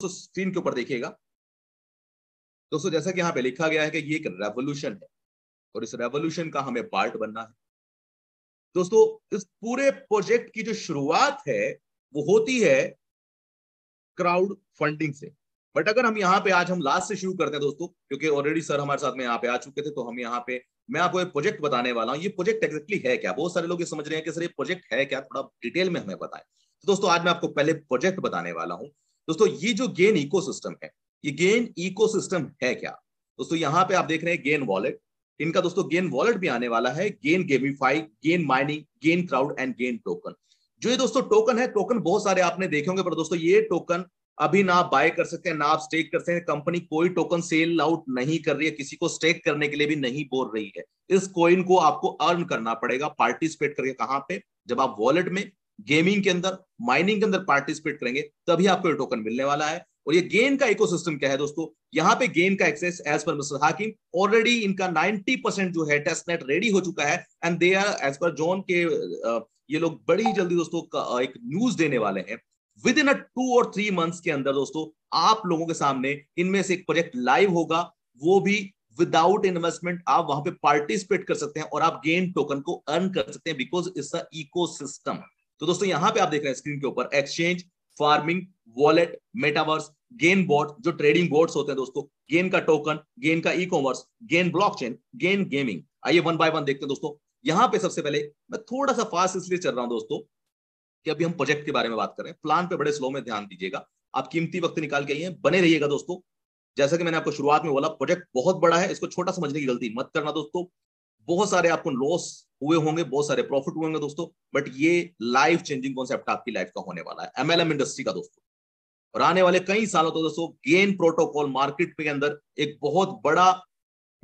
दोस्तों स्क्रीन के ऊपर देखिएगा दोस्तों जैसा कि यहां पे लिखा गया है कि ये एक रेवोल्यूशन है और इस रेवोल्यूशन का हमें पार्ट बनना है दोस्तों इस पूरे प्रोजेक्ट की जो शुरुआत है वो होती है क्राउड फंडिंग से बट अगर हम यहाँ पे आज हम लास्ट से शुरू करते हैं दोस्तों क्योंकि ऑलरेडी सर हमारे साथ में यहाँ पे आ चुके थे तो हम यहाँ पे मैं आपको एक प्रोजेक्ट बताने वाला हूँ ये प्रोजेक्ट एक्जेक्टली है क्या बहुत सारे लोग ये समझ रहे हैं कि सर ये प्रोजेक्ट है क्या थोड़ा डिटेल में हमें बताएं तो दोस्तों आज मैं आपको पहले प्रोजेक्ट बताने वाला हूँ दोस्तों ये जो गेन इकोसिस्टम है ये गेन इकोसिस्टम है क्या दोस्तों यहाँ पे आप देख रहे हैं गेन वॉलेट इनका दोस्तों गेन वॉलेट भी आने वाला है gain gamify gain mining gain crowd and gain token जो ये दोस्तों टोकन है टोकन बहुत सारे आपने देखे होंगे पर दोस्तों ये टोकन अभी ना आप बाय कर सकते हैं ना आप स्टेक कर सकते हैं कंपनी कोई टोकन सेल आउट नहीं कर रही है किसी को स्टेक करने के लिए भी नहीं बोल रही है इस कॉइन को आपको अर्न करना पड़ेगा पार्टिसिपेट करके कहां पे जब आप वॉलेट में गेमिंग के अंदर माइनिंग के अंदर पार्टिसिपेट करेंगे तभी आपको ये टोकन मिलने वाला है और ये गेन का इकोसिस्टम क्या है दोस्तों यहाँ पे गेन का access as per mister Hakim already इनका 90 परसेंट जो है टेस्ट नेट रेडी हो चुका है and they are as per zone के ये लोग बड़ी जल्दी दोस्तों एक न्यूज देने वाले हैं विद इन अ टू और थ्री मंथ्स के अंदर दोस्तों आप लोगों के सामने इनमें से एक प्रोजेक्ट लाइव होगा वो भी विदाउट इन्वेस्टमेंट आप वहां पे पार्टिसिपेट कर सकते हैं और आप गेन टोकन को अर्न कर सकते हैं बिकॉज इट्स इकोसिस्टम सिस्टम तो दोस्तों यहां पे आप देख रहे हैं स्क्रीन के ऊपर exchange farming wallet metaverse gain board जो ट्रेडिंग बोर्ड होते हैं दोस्तों गेन का टोकन गेन का e commerce gain blockchain gain gaming आइए वन बाय वन देखते हैं दोस्तों यहां पे सबसे पहले मैं थोड़ा सा फास्ट इसलिए चल रहा हूं दोस्तों कि अभी हम प्रोजेक्ट के बारे में बात कर रहे हैं प्लान पे बड़े स्लो में ध्यान दीजिएगा आप कीमती वक्त निकाल के आइए बने रहिएगा दोस्तों जैसा कि मैंने आपको शुरुआत में बोला प्रोजेक्ट बहुत बड़ा है इसको छोटा समझने की गलती मत करना दोस्तों बहुत सारे आपको लॉस हुए होंगे बहुत सारे प्रॉफिट हुए होंगे दोस्तों बट ये लाइफ चेंजिंग कॉन्सेप्ट आपकी लाइफ का होने वाला है एमएलएम इंडस्ट्री का दोस्तों और आने वाले कई सालों तो दोस्तों गेन प्रोटोकॉल मार्केट के अंदर एक बहुत बड़ा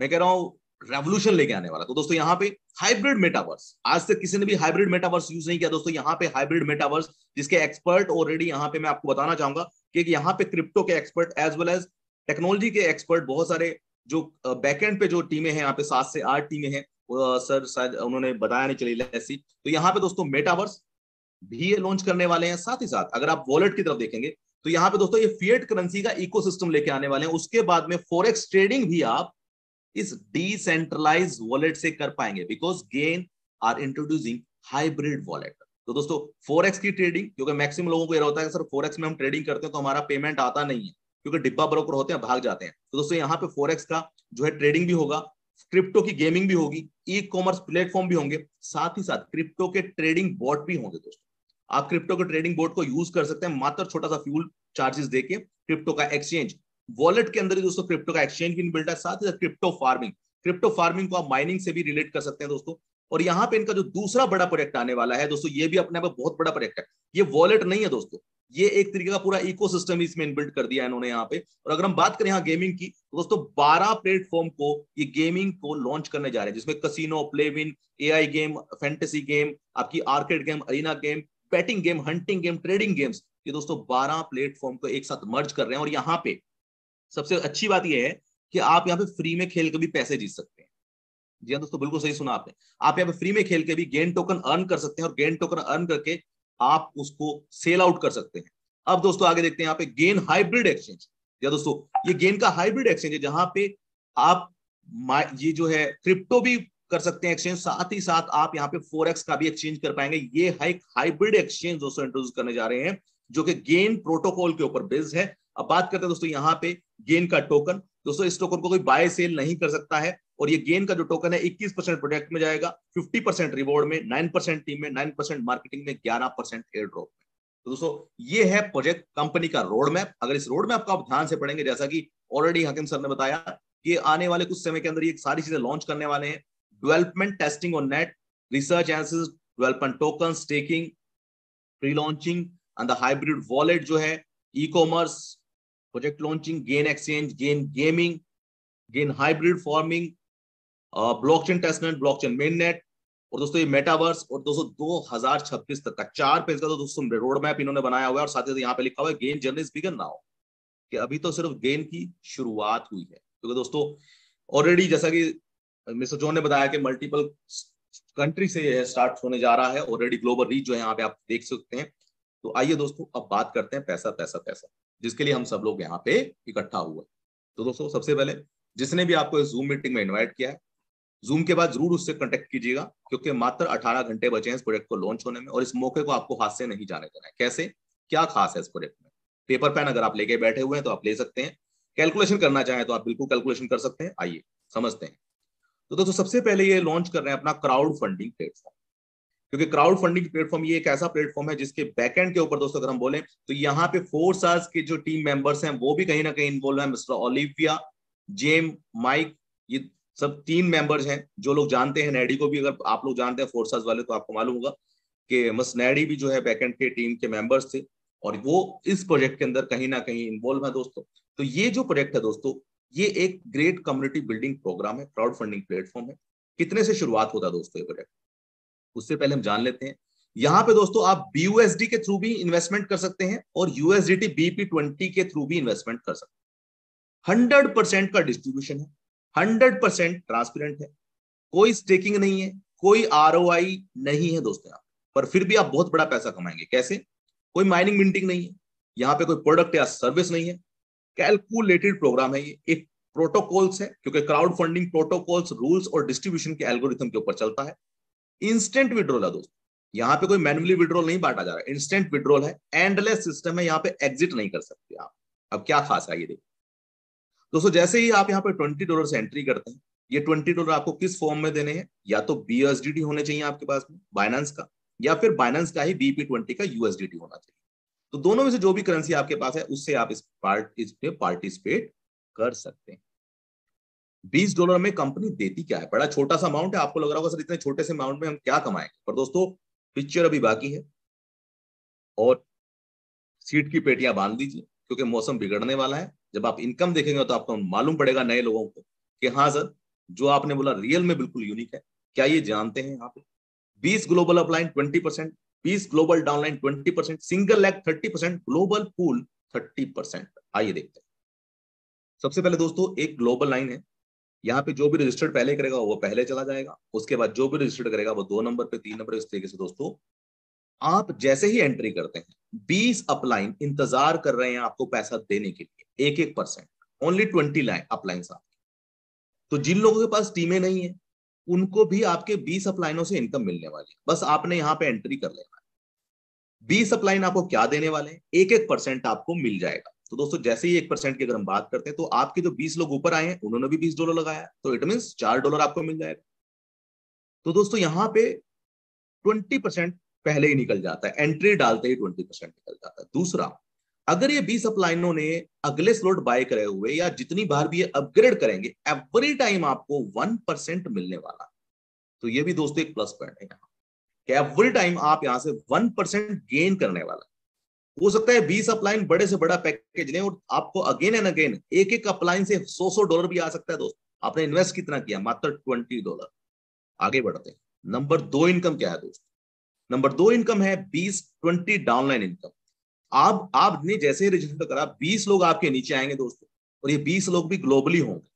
मैं कह रहा हूं रेवोल्यूशन लेके आने वाला तो दोस्तों यहाँ पे हाइब्रिड मेटावर्स आज तक किसी ने भी हाइब्रिड मेटावर्स यूज नहीं किया दोस्तों यहाँ पे हाइब्रिड मेटावर्स जिसके एक्सपर्ट ऑलरेडी यहाँ पे मैं आपको बताना चाहूंगा कि यहाँ पे क्रिप्टो के expert as well as technology के एक्सपर्ट बहुत सारे जो बैकएंड पे जो टीमें हैं यहाँ पे सात से आठ टीमें हैं सर शायद उन्होंने बताया नहीं चली ऐसी तो यहाँ पे दोस्तों मेटावर्स भी लॉन्च करने वाले हैं साथ ही साथ अगर आप वॉलेट की तरफ देखेंगे तो यहाँ पे दोस्तों ये फिएट करेंसी का इकोसिस्टम लेके आने वाले हैं उसके बाद में फॉरेक्स ट्रेडिंग भी आप इस डिसेंट्रलाइज वॉलेट से कर पाएंगे because gain are introducing hybrid wallet तो दोस्तों फोरेक्स की ट्रेडिंग क्योंकि मैक्सिमम लोगों को यह होता है सर फोरेक्स में हम ट्रेडिंग करते हैं तो हमारा पेमेंट आता नहीं है क्योंकि डिब्बा ब्रोकर होते हैं भाग जाते हैं तो दोस्तों यहाँ पे फोरेक्स का जो है ट्रेडिंग भी होगा क्रिप्टो की गेमिंग भी होगी ई कॉमर्स प्लेटफॉर्म भी होंगे साथ ही साथ क्रिप्टो के ट्रेडिंग बोर्ड भी होंगे दोस्तों आप क्रिप्टो के ट्रेडिंग बोर्ड को यूज कर सकते हैं मात्र छोटा सा फ्यूल चार्जेस देके क्रिप्टो का एक्सचेंज वॉलेट के अंदर ही दोस्तों क्रिप्टो का एक्सचेंज भी बिल्ट है साथ ही साथ क्रिप्टो फार्मिंग क्रिप्टो फार्मिंग को आप माइनिंग से भी रिलेट कर सकते हैं दोस्तों और यहाँ पे इनका जो दूसरा बड़ा प्रोजेक्ट आने वाला है दोस्तों ये भी अपने आप बहुत बड़ा प्रोजेक्ट है ये वॉलेट नहीं है दोस्तों ये एक तरीके का पूरा इको सिस्टम इसमें इनबिल्ट कर दिया इन्होंने यहाँ पे और अगर हम बात करें यहाँ गेमिंग की तो दोस्तों बारह प्लेटफॉर्म को ये गेमिंग को लॉन्च करने जा रहे हैं जिसमें casino Playwin AI game fantasy game आपकी arcade game arena game betting game hunting game trading games ये दोस्तों बारह प्लेटफॉर्म को एक साथ मर्ज कर रहे हैं और यहाँ पे सबसे अच्छी बात यह है कि आप यहाँ पे फ्री में खेल के भी पैसे जीत सकते हैं जी हाँ दोस्तों बिल्कुल सही सुना आपने आप यहाँ पे फ्री में खेल के भी गेन टोकन अर्न कर सकते हैं और गेन टोकन अर्न करके आप उसको सेल आउट कर सकते हैं अब दोस्तों आगे देखते हैं यहाँ पे गेन हाइब्रिड एक्सचेंज या दोस्तों ये गेन का हाइब्रिड एक्सचेंज है जहां पे आप ये जो है क्रिप्टो भी कर सकते हैं एक्सचेंज साथ ही साथ आप यहाँ पे फोर का भी एक्सचेंज कर पाएंगे ये है एक हाइब्रिड एक्सचेंज दोस्तों इंट्रोड्यूस करने जा रहे हैं जो कि गेन प्रोटोकॉल के ऊपर बेस्ड है अब बात करते हैं दोस्तों यहाँ पे गेन का टोकन दोस्तों इस टोकन को कोई बाय सेल नहीं कर सकता है और ये गेन का जो टोकन है 21 परसेंट प्रोडक्ट में जाएगा 50 परसेंट रिवॉर्ड में 9 परसेंट टीम में 9 परसेंट मार्केटिंग में 11 परसेंट एयर ड्रॉप में तो दोस्तों ये है प्रोजेक्ट कंपनी का रोड मैप अगर इस रोड मैप को आप ध्यान से पढ़ेंगे जैसा कि ऑलरेडी हकीम सर ने बताया कि आने वाले कुछ समय के अंदर ये सारी चीजें लॉन्च करने वाले हैं development testing on net research एंसिस development token staking pre launching and the hybrid wallet जो है e commerce project launching gain exchange gain gaming gain hybrid farming blockchain testnet blockchain mainnet और दोस्तों ये मेटावर्स और दोस्तों दो हजार छब्बीस तक का चार पेज का तो दोस्तों रोड मैप इन्होंने बनाया हुआ है और साथ ही यहाँ पे लिखा हुआ है गेन जर्नी बिगन नाउ कि अभी तो सिर्फ गेन की शुरुआत हुई है क्योंकि तो दोस्तों ऑलरेडी जैसा कि मिस्टर जॉन ने बताया कि मल्टीपल कंट्री से यह स्टार्ट होने जा रहा है ऑलरेडी ग्लोबल रीच जो है यहाँ पे आप देख सकते हैं तो आइए दोस्तों अब बात करते हैं पैसा पैसा पैसा जिसके लिए हम सब लोग यहाँ पे इकट्ठा हुआ तो दोस्तों सबसे पहले जिसने भी आपको इस जूम मीटिंग में इन्वाइट किया है जूम के बाद जरूर उससे कॉन्टेक्ट कीजिएगा क्योंकि मात्र 18 घंटे बचे हैं इस प्रोजेक्ट को लॉन्च होने में और इस मौके को आपको हाथ से नहीं जाने देना है कैसे क्या खास है इस प्रोजेक्ट में पेपर पेन अगर आप लेके बैठे हुए हैं तो आप ले सकते हैं कैलकुलेशन करना चाहें तो आप बिल्कुल कैलकुलेशन कर सकते हैं आइए समझते हैं तो दोस्तों तो सबसे पहले ये लॉन्च कर रहे हैं अपना क्राउड फंडिंग प्लेटफॉर्म क्योंकि क्राउड फंडिंग प्लेटफॉर्म ये एक ऐसा प्लेटफॉर्म है जिसके बैकएंड के ऊपर दोस्तों अगर हम बोले तो यहाँ पे फोर सार्स के जो टीम मेंबर्स हैं वो भी कहीं ना कहीं इन्वॉल्व है मिस्टर ओलिविया जेम माइक ये सब तीन मेंबर्स हैं जो लोग जानते हैं नैडी को भी अगर आप लोग जानते हैं फोर्सेस वाले तो आपको मालूम होगा कि मस नैडी भी जो है बैकेंड के टीम के मेंबर्स थे और वो इस प्रोजेक्ट के अंदर कहीं ना कहीं इन्वॉल्व है दोस्तों तो ये जो प्रोजेक्ट है दोस्तों ये एक ग्रेट कम्युनिटी बिल्डिंग प्रोग्राम है क्राउड फंडिंग प्लेटफॉर्म है कितने से शुरुआत होता है दोस्तों ये प्रोजेक्ट उससे पहले हम जान लेते हैं यहाँ पे दोस्तों आप बीयूएसडी के थ्रू भी इन्वेस्टमेंट कर सकते हैं और यूएसडी बीपी ट्वेंटी के थ्रू भी इन्वेस्टमेंट कर सकते हैं हंड्रेड परसेंट का डिस्ट्रीब्यूशन है हंड्रेड परसेंट ट्रांसपेरेंट है कोई स्टेकिंग नहीं है कोई आर नहीं है दोस्तों आप पर फिर भी आप बहुत बड़ा पैसा कमाएंगे कैसे कोई माइनिंग मिंटिंग नहीं है यहाँ पे कोई प्रोडक्ट या सर्विस नहीं है कैलकुलेटेड प्रोग्राम है ये एक प्रोटोकॉल्स है क्योंकि क्राउड फंडिंग प्रोटोकॉल्स रूल्स और डिस्ट्रीब्यूशन के एल्गोरिथम के ऊपर चलता है इंस्टेंट विड्रोल है दोस्तों यहाँ पे कोई मैनुअली विड्रोल नहीं बांटा जा रहा है इंस्टेंट विड्रोल है एंडलेस सिस्टम है यहाँ पे एग्जिट नहीं कर सकते आप अब क्या खास है ये देखिए दोस्तों जैसे ही आप यहाँ पर ट्वेंटी डॉलर से एंट्री करते हैं ये ट्वेंटी डॉलर आपको किस फॉर्म में देने हैं या तो बी होने चाहिए आपके पास में बाइनांस का या फिर बाइनांस का ही बीपी ट्वेंटी का यूएसडी होना चाहिए तो दोनों में से जो भी करेंसी आपके पास है उससे आप इस पार्ट इस पे पार्टिसिपेट कर सकते हैं बीस डॉलर में कंपनी देती क्या है बड़ा छोटा सा अमाउंट है आपको लग रहा होगा सर इतने छोटे से अमाउंट में हम क्या कमाएंगे पर दोस्तों पिक्चर अभी बाकी है और सीट की पेटियां बांध दीजिए क्योंकि मौसम बिगड़ने वाला है जब आप इनकम देखेंगे तो आपको मालूम पड़ेगा नए लोगों को कि हाँ सर जो आपने बोला रियल में बिल्कुल यूनिक है क्या ये जानते हैं आप बीस ग्लोबल अपलाइन ट्वेंटी परसेंट बीस global downline twenty percent single leg thirty percent global pool thirty percent आइए देखते हैं सबसे पहले दोस्तों एक ग्लोबल लाइन है यहाँ पे जो भी रजिस्टर्ड पहले करेगा वो पहले चला जाएगा उसके बाद जो भी रजिस्टर्ड करेगा वो दो नंबर पे तीन नंबर इस तरीके से दोस्तों आप जैसे ही एंट्री करते हैं बीस अपलाइन इंतजार कर रहे हैं आपको पैसा देने के लिए एक एक परसेंट ओनली ट्वेंटी अपलाइंस आपके तो जिन लोगों के पास टीमें नहीं है उनको भी आपके बीस अपलाइनों से इनकम मिलने वाली है बस आपने यहाँ पे एंट्री कर लेना है बीस अपलाइन आपको क्या देने वाले हैं एक एक परसेंट आपको मिल जाएगा तो दोस्तों जैसे ही एक परसेंट की अगर हम बात करते हैं तो आपके जो बीस लोग ऊपर आए हैं उन्होंने भी बीस डॉलर लगाया तो इट मीन चार डॉलर आपको मिल जाएगा तो दोस्तों यहाँ पे ट्वेंटी परसेंट पहले ही निकल जाता है एंट्री डालते ही ट्वेंटी परसेंट निकल जाता है दूसरा अगर ये बीस अपलाइनों ने अगले स्लोट बाय करे हुए या जितनी बार भी ये अपग्रेड करेंगे एवरी टाइम आपको वन परसेंट मिलने वाला तो ये भी दोस्तों एक प्लस पॉइंट है यहाँ कि एवरी टाइम आप यहाँ से वन परसेंट गेन करने वाला हो सकता है बीस अपलाइन बड़े से बड़ा पैकेज लें और आपको अगेन एंड अगेन एक एक अपलाइन से सौ सौ डॉलर भी आ सकता है दोस्त आपने इन्वेस्ट कितना किया मात्र ट्वेंटी डॉलर आगे बढ़ते हैं नंबर दो इनकम क्या है दोस्त नंबर दो इनकम है बीस ट्वेंटी डाउनलाइन इनकम आप आपने जैसे ही रजिस्टर करा बीस लोग आपके नीचे आएंगे दोस्तों और ये बीस लोग भी ग्लोबली होंगे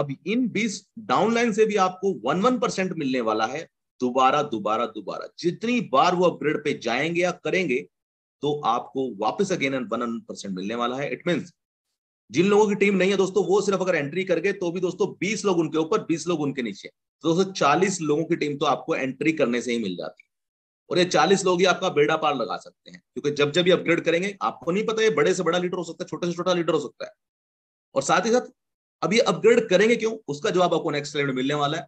अब इन बीस डाउनलाइन से भी आपको वन वन परसेंट मिलने वाला है दोबारा दोबारा दोबारा जितनी बार वो अपग्रेड पे जाएंगे या करेंगे तो आपको वापस अगेन वन वन परसेंट मिलने वाला है इट मीन जिन लोगों की टीम नहीं है दोस्तों वो सिर्फ अगर एंट्री करके तो भी दोस्तों बीस लोग उनके ऊपर बीस लोग उनके नीचे तो दोस्तों चालीस लोगों की टीम तो आपको एंट्री करने से ही मिल जाती है और ये चालीस लोग ही आपका बेड़ा पार लगा सकते हैं क्योंकि जब जब ये अपग्रेड करेंगे आपको नहीं पता ये बड़े से बड़ा लीडर हो सकता है छोटे से छोटा लीडर हो सकता है और साथ ही साथ अब ये अपग्रेड करेंगे क्यों उसका जवाब आपको नेक्स्ट स्लाइड में मिलने वाला है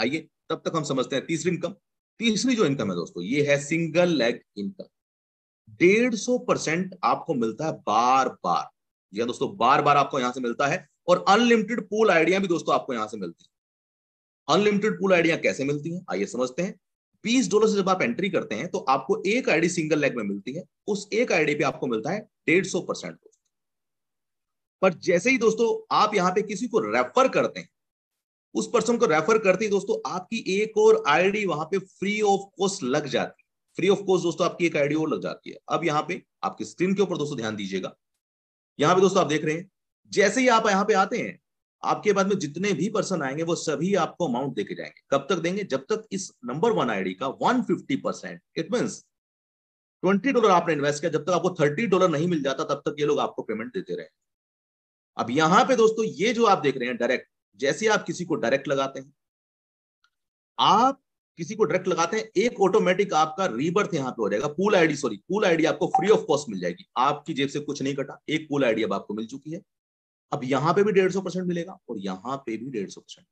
आइए तब तक हम समझते हैं तीसरी इनकम तीसरी जो इनकम है दोस्तों ये है सिंगल लेग इनकम डेढ़ सौ परसेंट आपको मिलता है बार बार या दोस्तों बार बार आपको यहां से मिलता है और अनलिमिटेड पूल आइडिया भी दोस्तों आपको यहां से मिलती है अनलिमिटेड पूल आइडिया कैसे मिलती है आइए समझते हैं बीस डॉलर से जब आप एंट्री करते हैं तो आपको एक आईडी सिंगल लेग में मिलती है उस एक आईडी पे आपको मिलता है डेढ़ सौ परसेंट पर जैसे ही दोस्तों आप यहां पे किसी को रेफर करते हैं उस पर्सन को रेफर करते ही दोस्तों आपकी एक और आईडी वहां पे फ्री ऑफ कॉस्ट लग जाती है फ्री ऑफ कॉस्ट दोस्तों आपकी एक आईडी और लग जाती है अब यहाँ पे आपकी स्क्रीन के ऊपर दोस्तों ध्यान दीजिएगा यहाँ पे दोस्तों आप देख रहे हैं जैसे ही आप यहाँ पे आते हैं आपके बाद में जितने भी पर्सन आएंगे वो सभी आपको अमाउंट देके जाएंगे कब तक देंगे जब तक इस नंबर वन आईडी का 150 percent it means twenty dollar आपने इन्वेस्ट किया जब तक आपको थर्टी डॉलर नहीं मिल जाता तब तक ये लोग आपको पेमेंट देते रहे अब यहाँ पे दोस्तों ये जो आप देख रहे हैं डायरेक्ट जैसे आप किसी को डायरेक्ट लगाते हैं आप किसी को डायरेक्ट लगाते हैं एक ऑटोमेटिक आपका रीबर्थ यहाँ पे हो जाएगा pool ID sorry pool ID आपको फ्री ऑफ कॉस्ट मिल जाएगी आपकी जेब से कुछ नहीं कटा एक पूल आईडी अब आपको मिल चुकी है अब यहाँ पे भी डेढ़ सौ परसेंट मिलेगा और यहाँ पे भी डेढ़ सौ परसेंट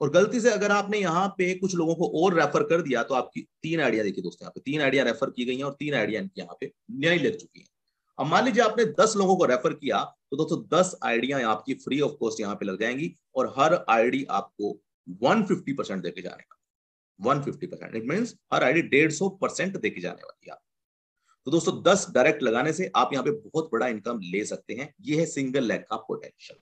और गलती से अगर आपने यहाँ पे कुछ लोगों को और रेफर कर दिया तो आपकी तीन आइडिया देखिए दोस्तों यहाँ पे तीन आइडिया रेफर की गई है और तीन आइडिया इनकी यहाँ पे न्याय लग चुकी है अब मान लीजिए आपने दस लोगों को रेफर किया तो दोस्तों दस आइडिया आपकी फ्री ऑफ कॉस्ट यहाँ पे लग जाएंगी और हर आईडी आपको वन फिफ्टी परसेंट देके जाने का one fifty percent it mean हर आईडी डेढ़ सौ परसेंट देके जाने वाली है तो दोस्तों दस डायरेक्ट लगाने से आप यहाँ पे बहुत बड़ा इनकम ले सकते हैं ये है सिंगल लैक का पोटेंशियल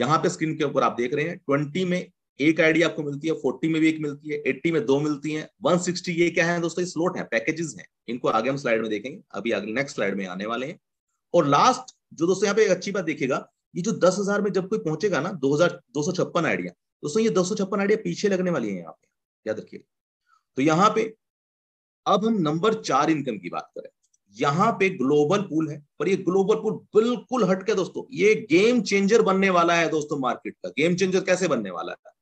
यहाँ पे स्क्रीन के ऊपर आप देख रहे हैं ट्वेंटी में एक आईडी आपको मिलती है फोर्टी में भी एक मिलती है एट्टी में दो मिलती है वन सिक्सटी ये क्या है दोस्तों स्लोट है पैकेजेस हैं इनको आगे हम स्लाइड में देखेंगे अभी आगे नेक्स्ट स्लाइड में आने वाले हैं और लास्ट जो दोस्तों यहाँ पे एक अच्छी बात देखेगा ये जो दस हजार में जब कोई पहुंचेगा ना दो हजार दो सौ छप्पन आइडिया दोस्तों ये दो सौ छप्पन आइडिया पीछे लगने वाली है यहाँ पे याद रखिए तो यहाँ पे अब हम नंबर चार इनकम की बात करें यहां पे ग्लोबल पूल है पर ये ग्लोबल पूल बिल्कुल हटके दोस्तों ये गेम चेंजर बनने वाला है दोस्तों मार्केट का गेम चेंजर कैसे बनने वाला है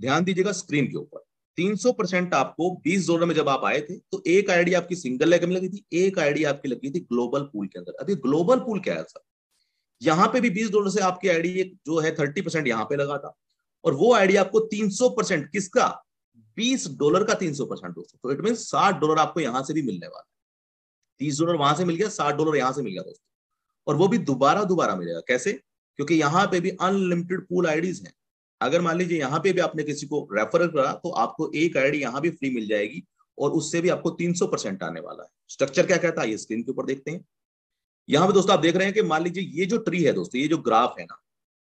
ध्यान दीजिएगा स्क्रीन के ऊपर 300 परसेंट आपको 20 जोन में जब आप आए थे तो एक आईडी आपकी सिंगल लेग में लगी थी एक आईडी आपकी लगी थी ग्लोबल पूल के अंदर अभी ग्लोबल पूल क्या है सर यहां पे भी 20 डोलर से आपकी आईडी जो है 30 परसेंट यहां पर लगा था और वो आईडी आपको 300 परसेंट किसका बीस डॉलर का तीन सौ परसेंट दोस्तों तो इट मीन साठ डॉलर आपको यहां से भी मिलने वाला है तीस डॉलर वहां से मिल गया साठ डॉलर यहां से मिल गया दोस्तों और वो भी दोबारा दोबारा मिलेगा कैसे क्योंकि यहाँ पे भी अनलिमिटेड पूल आईडीज हैं अगर मान लीजिए यहाँ पे भी आपने किसी को रेफर करा तो आपको एक आईडी यहाँ भी फ्री मिल जाएगी और उससे भी आपको 300 परसेंट आने वाला है स्ट्रक्चर क्या कहता है ये स्क्रीन के ऊपर देखते हैं यहाँ पे दोस्तों आप देख रहे हैं कि मान लीजिए ये जो ट्री है दोस्तों ये जो ग्राफ है ना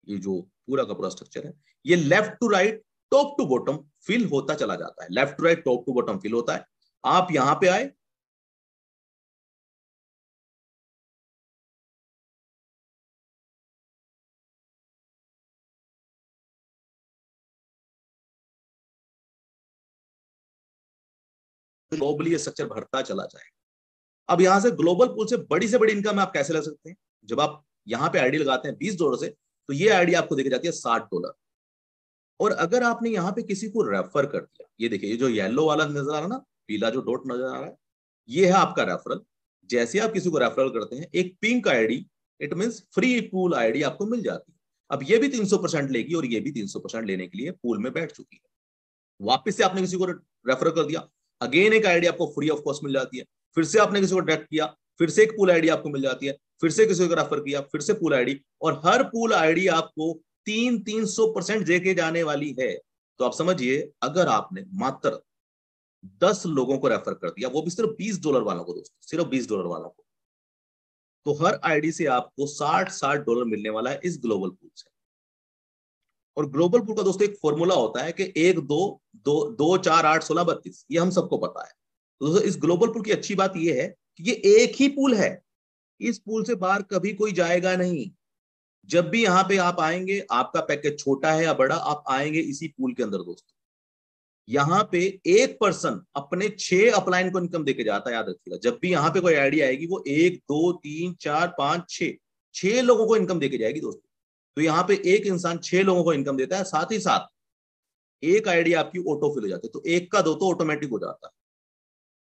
ये जो पूरा का पूरा स्ट्रक्चर है ये left to right top to bottom fill होता चला जाता है left to right top to bottom fill होता है आप यहां पे आए ग्लोबली स्ट्रक्चर भरता चला जाएगा अब यहां से ग्लोबल पूल से बड़ी से बड़ी इनकम आप कैसे ले सकते हैं जब आप यहां पे आईडी लगाते हैं बीस डॉलर से तो ये आईडी आपको देखी जाती है साठ डॉलर और अगर आपने यहाँ पे किसी को रेफर कर दिया ये देखिए ये जो येलो वाला नजर आ रहा है ना पीला जो डॉट नजर आ रहा है ये है आपका रेफरल जैसे आप किसी को रेफरल करते हैं एक pink ID it mean free pool ID आपको मिल जाती है अब ये भी 300 परसेंट लेगी और ये भी 300 परसेंट लेने के लिए पूल में बैठ चुकी है वापस से आपने किसी को रेफर कर दिया अगेन एक आईडी आपको फ्री ऑफ कॉस्ट मिल जाती है फिर से आपने किसी को डायरेक्ट किया फिर से एक पूल आईडी आपको मिल जाती है फिर से किसी को रेफर किया फिर से पूल आईडी और हर पूल आईडी आपको तीन तीन सौ परसेंट देखे जाने वाली है तो आप समझिए अगर आपने मात्र दस लोगों को रेफर कर दिया वो भी सिर्फ बीस डॉलर वालों को दोस्तों सिर्फ बीस डॉलर वालों को तो हर आईडी से आपको साठ साठ डॉलर मिलने वाला है इस ग्लोबल पूल से और ग्लोबल पूल का दोस्तों एक फॉर्मूला होता है कि एक दो दो दो चार आठ सोलह बत्तीस ये हम सबको पता है तो दोस्तों इस ग्लोबल पूल की अच्छी बात यह है कि ये एक ही पूल है इस पूल से बाहर कभी कोई जाएगा नहीं जब भी यहाँ पे आप आएंगे आपका पैकेज छोटा है या बड़ा आप आएंगे इसी पूल के अंदर दोस्तों यहाँ पे एक पर्सन अपने छह अपलाइन को इनकम देके जाता है याद रखिएगा जब भी यहाँ पे कोई आईडी आएगी वो एक दो तीन चार पांच छह छह लोगों को इनकम देके जाएगी दोस्तों तो यहाँ पे एक इंसान छह लोगों को इनकम देता है साथ ही साथ एक आईडी आपकी ऑटो फिल हो जाती है तो एक का दो तो ऑटोमेटिक हो जाता है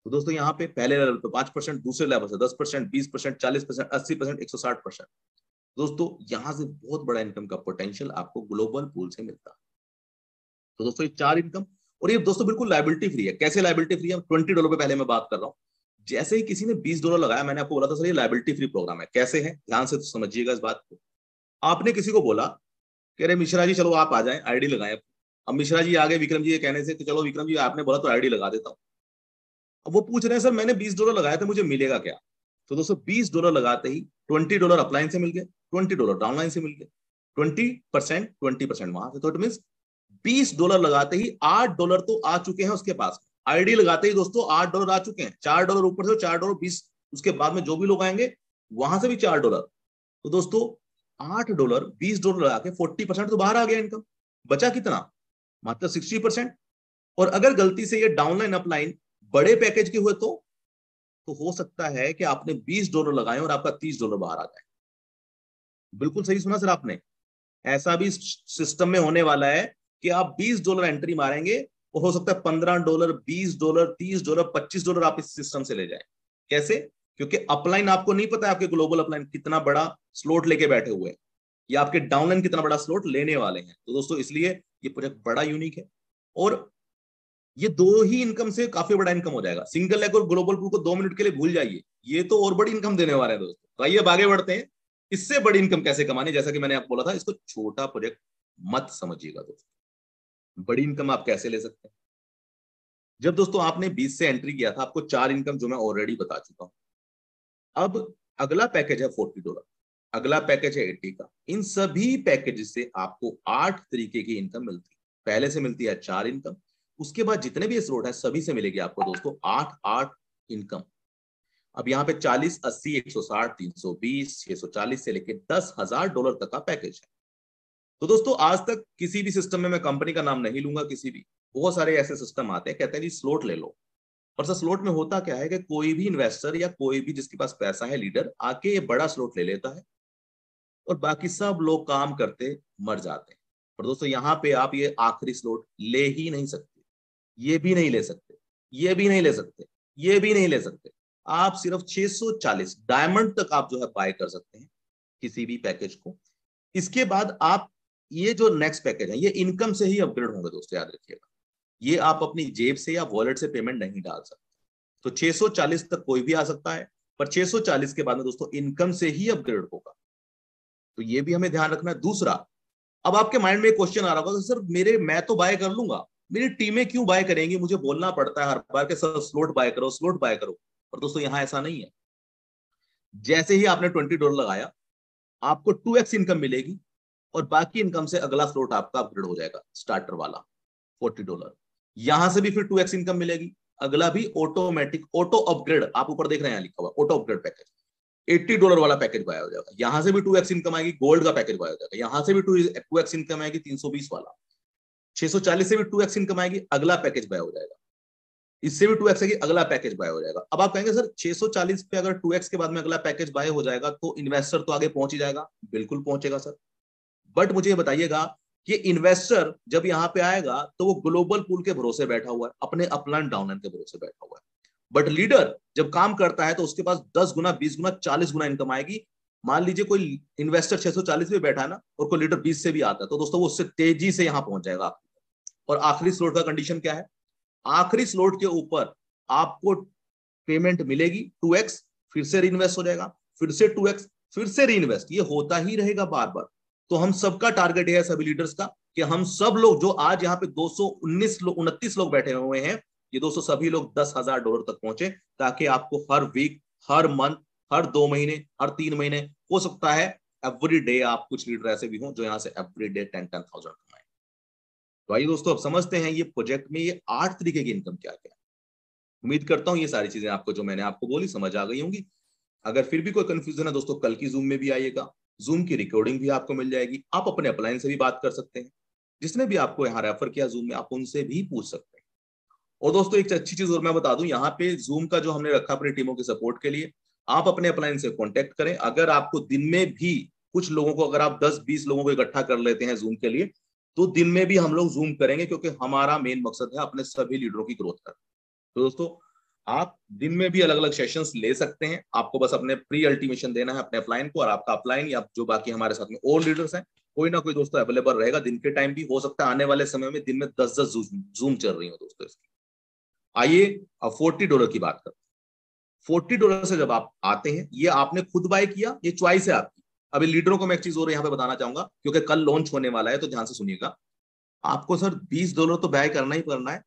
तो दोस्तों यहाँ पे पहले लेवल पे पांच परसेंट दूसरे लेवल से दस परसेंट बीस परसेंट चालीस परसेंट अस्सी परसेंट एक सौ साठ परसेंट दोस्तों यहां से बहुत बड़ा इनकम का पोटेंशियल आपको ग्लोबल पूल से मिलता है तो दोस्तों ये चार इनकम और ये दोस्तों बिल्कुल लाइबिलिटी फ्री है कैसे लाइबिलिटी फ्री है ट्वेंटी डॉलर पे पहले मैं बात कर रहा हूँ जैसे ही किसी ने बीस डॉलर लगाया मैंने आपको बोला था सर ये लाइबिलिटी फ्री प्रोग्राम है कैसे है ध्यान से तो समझिएगा इस बात को आपने किसी को बोला कह रहे मिश्रा जी चलो आप आ जाए आईडी लगाए अब मिश्रा जी आ गए विक्रम जी ये कहने से कि चलो विक्रम जी आपने बोला तो आईडी लगा देता हूँ अब वो पूछ रहे हैं सर मैंने बीस डॉलर लगाया था मुझे मिलेगा क्या तो दोस्तों बीस डॉलर लगाते ही ट्वेंटी डॉलर अपलाइन से मिल गया ट्वेंटी डॉलर डाउनलाइन से मिल गए ट्वेंटी परसेंट ट्वेंटी परसेंट वहां से तो इट मीन बीस डॉलर लगाते ही आठ डॉलर तो आ चुके हैं उसके पास आईडी लगाते ही दोस्तों आठ डॉलर आ चुके हैं चार डॉलर ऊपर से चार डॉलर बीस उसके बाद में जो भी लोग आएंगे वहां से भी चार डॉलर तो दोस्तों आठ डॉलर बीस डॉलर लगा के फोर्टी परसेंट तो बाहर आ गया इनकम बचा कितना मात्र सिक्सटी परसेंट और अगर गलती से ये डाउनलाइन अपलाइन बड़े पैकेज के हुए तो तो हो सकता है कि आपने बीस डॉलर लगाए और आपका तीस डॉलर बाहर आ जाए बिल्कुल सही सुना सर आपने ऐसा भी सिस्टम में होने वाला है कि आप 20 डॉलर एंट्री मारेंगे और हो सकता है 15 डॉलर 20 डॉलर 30 डॉलर 25 डॉलर आप इस सिस्टम से ले जाए कैसे क्योंकि अपलाइन आपको नहीं पता है आपके ग्लोबल अपलाइन कितना बड़ा स्लोट लेके बैठे हुए हैं या आपके डाउनलाइन कितना बड़ा स्लोट लेने वाले हैं तो दोस्तों इसलिए ये प्रोजेक्ट बड़ा यूनिक है और ये दो ही इनकम से काफी बड़ा इनकम हो जाएगा सिंगल लेग और ग्लोबल पूल को दो मिनट के लिए भूल जाइए ये तो और बड़ी इनकम देने वाले हैं दोस्तों तो आइए अब आगे बढ़ते हैं इससे बड़ी इनकम कैसे कमानी जैसा कि मैंने आप बोला था इसको छोटा प्रोजेक्ट मत समझिएगा दोस्तों बड़ी इनकम आप कैसे ले सकते हैं जब दोस्तों आपने 20 से एंट्री किया था आपको चार इनकम जो मैं ऑलरेडी बता चुका हूं अब अगला पैकेज है फोर्टी डॉलर अगला पैकेज है एट्टी का इन सभी पैकेज से आपको आठ तरीके की इनकम मिलती है पहले से मिलती है चार इनकम उसके बाद जितने भी स्रोत है सभी से मिलेगी आपको दोस्तों आठ आठ इनकम अब यहाँ पे 40, 80, 160, 320, 640 से लेकर दस हजार डॉलर तक का पैकेज है तो दोस्तों आज तक किसी भी सिस्टम में मैं कंपनी का नाम नहीं लूंगा किसी भी बहुत सारे ऐसे सिस्टम आते हैं कहते हैं जी स्लोट ले लो और सर स्लोट में होता क्या है कि कोई भी इन्वेस्टर या कोई भी जिसके पास पैसा है लीडर आके ये बड़ा स्लोट ले लेता है और बाकी सब लोग काम करते मर जाते हैं पर दोस्तों यहाँ पे आप ये आखिरी स्लोट ले ही नहीं सकते ये भी नहीं ले सकते ये भी नहीं ले सकते ये भी नहीं ले सकते आप सिर्फ 640 डायमंड तक आप जो है बाय कर सकते हैं किसी भी पैकेज को इसके बाद आप ये जो नेक्स्ट पैकेज है ये इनकम से ही अपग्रेड होंगे दोस्तों याद रखिएगा ये आप अपनी जेब से या वॉलेट से पेमेंट नहीं डाल सकते तो 640 तक कोई भी आ सकता है पर 640 के बाद में दोस्तों इनकम से ही अपग्रेड होगा तो ये भी हमें ध्यान रखना है दूसरा अब आपके माइंड में क्वेश्चन आ रहा होगा सर मेरे मैं तो बाय कर लूंगा मेरी टीमें क्यों बाय करेंगी मुझे बोलना पड़ता है हर बार के सर स्लोट बाय करो स्लोट बाय करो पर दोस्तों यहां ऐसा नहीं है जैसे ही आपने ट्वेंटी डॉलर लगाया आपको टू एक्स इनकम मिलेगी और बाकी इनकम से अगला फ्लोट आपका अपग्रेड हो जाएगा स्टार्टर वाला फोर्टी डॉलर यहां से भी फिर टू एक्स इनकम मिलेगी अगला भी ऑटोमेटिक ऑटो अपग्रेड आप ऊपर देख रहे हैं लिखा हुआ auto upgrade package eighty dollar वाला पैकेज बाय हो जाएगा यहां से भी टू एक्स इनकम आएगी गोल्ड का पैकेज बाय हो जाएगा यहां से भी टू एक्स इनकम आएगी तीन सौ बीस वाला 640 से भी 2x इनकम आएगी अगला पैकेज बाय हो जाएगा इससे भी टू एक्स है कि अगला पैकेज बाय हो जाएगा अब आप कहेंगे सर 640 पे अगर 2x के बाद में अगला पैकेज बाय हो जाएगा तो इन्वेस्टर तो आगे पहुंच ही जाएगा बिल्कुल पहुंचेगा सर बट मुझे बताइएगा कि इन्वेस्टर जब यहाँ पे आएगा तो वो ग्लोबल पूल के भरोसे बैठा हुआ है अपने अपलाइन डाउनलाइन के भरोसे बैठा हुआ है बट लीडर जब काम करता है तो उसके पास दस गुना बीस गुना चालीस गुना इनकम आएगी मान लीजिए कोई इन्वेस्टर 640 पे बैठा है ना और कोई लीडर 20 से भी आता है तो दोस्तों वो उससे तेजी से यहां पहुंच जाएगा और आखिरी स्लोट का कंडीशन क्या है आखिरी स्लोट के ऊपर आपको पेमेंट मिलेगी टू एक्स फिर से रीइन्वेस्ट हो जाएगा फिर से टू एक्स फिर से रीइन्वेस्ट ये होता ही रहेगा बार बार तो हम सबका टारगेट है सभी लीडर्स का कि हम सब लोग जो आज यहाँ पे दो लोग उनतीस लोग बैठे हुए हैं ये दोस्तों सभी लोग दस हजार डॉलर तक पहुंचे ताकि आपको हर वीक हर मंथ हर दो महीने हर तीन महीने हो सकता है एवरी डे आप कुछ लीडर ऐसे भी हो जो यहाँ से every day ten ten thousand तो आइए दोस्तों अब समझते हैं ये प्रोजेक्ट में ये आठ तरीके की इनकम क्या क्या उम्मीद करता हूं ये सारी चीजें आपको जो मैंने आपको बोली समझ आ गई होंगी अगर फिर भी कोई कंफ्यूजन है दोस्तों कल की जूम में भी आइएगा जूम की रिकॉर्डिंग भी आपको मिल जाएगी आप अपने अपलाइन से भी बात कर सकते हैं जिसने भी आपको यहाँ रेफर किया जूम में आप उनसे भी पूछ सकते हैं और दोस्तों एक अच्छी चीज और मैं बता दूं यहाँ पे जूम का जो हमने रखा अपनी टीमों के सपोर्ट के लिए आप अपने अपलाइन से कॉन्टेक्ट करें अगर आपको दिन में भी कुछ लोगों को अगर आप 10-20 लोगों को इकट्ठा कर लेते हैं जूम के लिए तो दिन में भी हम लोग जूम करेंगे क्योंकि हमारा मेन मकसद है अपने सभी लीडरों की ग्रोथ करना तो दोस्तों आप दिन में भी अलग अलग सेशन ले सकते हैं आपको बस अपने प्री अल्टीमेशन देना है अपने अपलाइन को और आपका अपलाइन या जो बाकी हमारे साथ में और लीडर्स हैं कोई ना कोई दोस्तों अवेलेबल रहेगा दिन के टाइम भी हो सकता है आने वाले समय में दिन में दस दस जूम चल रही हूँ दोस्तों इसकी आइए अब फोर्टी डॉलर की बात करते हैं फोर्टी डॉलर से जब आप आते हैं ये आपने खुद बाय किया ये च्वाइस है आपकी अभी लीडरों को मैं एक चीज और यहाँ पे बताना चाहूंगा क्योंकि कल लॉन्च होने वाला है तो ध्यान से सुनिएगा आपको सर बीस डॉलर तो बाय करना ही करना है